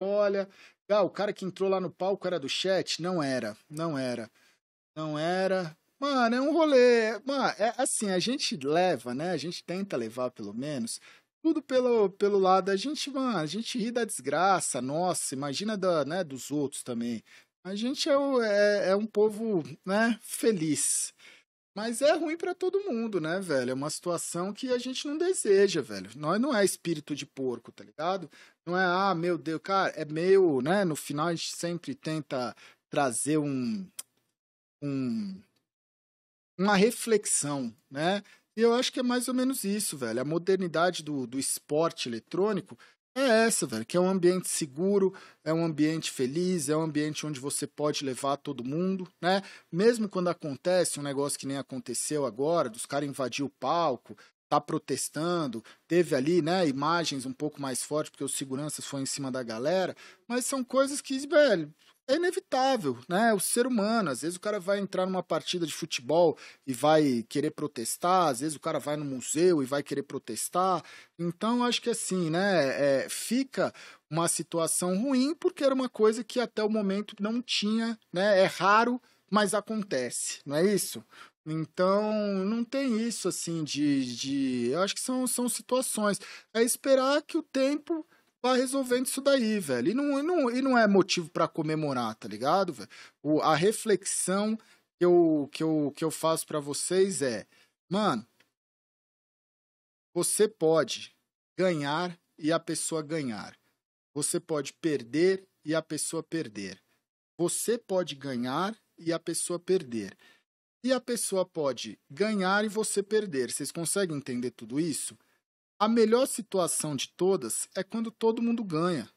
olha, ah, o cara que entrou lá no palco era do chat? Não era, não era, não era. Mano, é um rolê. Mano, é assim, a gente leva, né? A gente tenta levar, pelo menos, tudo pelo, pelo lado. A gente, mano, a gente ri da desgraça, nossa, imagina da, né, dos outros também. A gente é, é, é um povo, né, feliz. Mas é ruim para todo mundo, né, velho? É uma situação que a gente não deseja, velho. Nós não é espírito de porco, tá ligado? Não é, ah, meu Deus, cara, é meio, né? No final a gente sempre tenta trazer um. um uma reflexão, né? E eu acho que é mais ou menos isso, velho. A modernidade do, do esporte eletrônico é essa, velho, que é um ambiente seguro, é um ambiente feliz, é um ambiente onde você pode levar todo mundo, né? Mesmo quando acontece um negócio que nem aconteceu agora, dos caras invadir o palco, tá protestando, teve ali, né, imagens um pouco mais fortes porque os seguranças foram em cima da galera, mas são coisas que, velho, é inevitável, né? O ser humano, às vezes o cara vai entrar numa partida de futebol e vai querer protestar, às vezes o cara vai no museu e vai querer protestar. Então, acho que assim, né? É, fica uma situação ruim porque era uma coisa que até o momento não tinha, né? É raro, mas acontece, não é isso? Então, não tem isso assim de. de... Eu acho que são, são situações. É esperar que o tempo tá resolvendo isso daí, velho. E não, e não, e não é motivo para comemorar, tá ligado, velho? O, a reflexão que eu, que eu, que eu faço para vocês é, mano, você pode ganhar e a pessoa ganhar. Você pode perder e a pessoa perder. Você pode ganhar e a pessoa perder. E a pessoa pode ganhar e você perder. Vocês conseguem entender tudo isso? A melhor situação de todas é quando todo mundo ganha.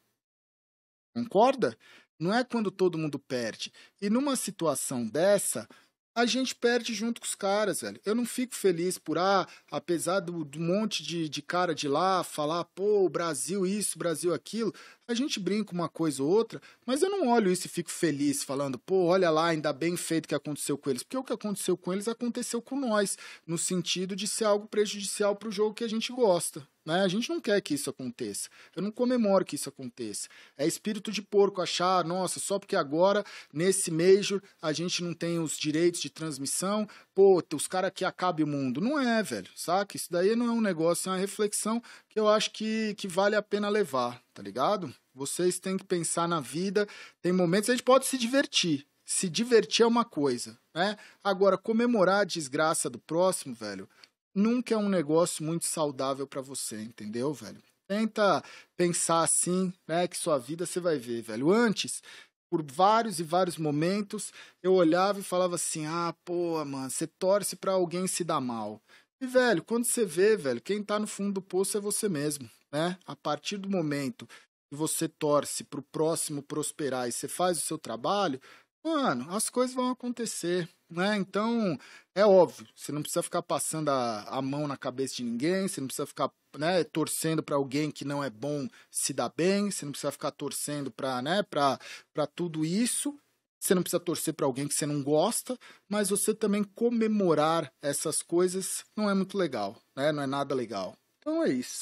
Concorda? Não é quando todo mundo perde. E numa situação dessa, a gente perde junto com os caras, velho. Eu não fico feliz por, ah, apesar do, do monte de, de cara de lá falar, pô, Brasil isso, Brasil aquilo, a gente brinca uma coisa ou outra, mas eu não olho isso e fico feliz falando, pô, olha lá, ainda bem feito que aconteceu com eles. Porque o que aconteceu com eles aconteceu com nós, no sentido de ser algo prejudicial para o jogo que a gente gosta. Né? A gente não quer que isso aconteça. Eu não comemoro que isso aconteça. É espírito de porco achar, nossa, só porque agora, nesse Major, a gente não tem os direitos de transmissão, pô, os caras que acabam o mundo. Não é, velho, saca? Isso daí não é um negócio, é uma reflexão que eu acho que, que vale a pena levar tá ligado? Vocês têm que pensar na vida. Tem momentos que a gente pode se divertir. Se divertir é uma coisa, né? Agora, comemorar a desgraça do próximo, velho, nunca é um negócio muito saudável para você, entendeu, velho? Tenta pensar assim, né? Que sua vida você vai ver, velho. Antes, por vários e vários momentos, eu olhava e falava assim: ah, pô, mano, você torce pra alguém se dar mal. E, velho, quando você vê, velho, quem tá no fundo do poço é você mesmo né? A partir do momento que você torce para o próximo prosperar e você faz o seu trabalho, mano, as coisas vão acontecer, né? Então, é óbvio, você não precisa ficar passando a, a mão na cabeça de ninguém, você não precisa ficar né, torcendo para alguém que não é bom se dar bem, você não precisa ficar torcendo para né, pra, pra tudo isso, você não precisa torcer para alguém que você não gosta, mas você também comemorar essas coisas não é muito legal, né? Não é nada legal. Então é isso.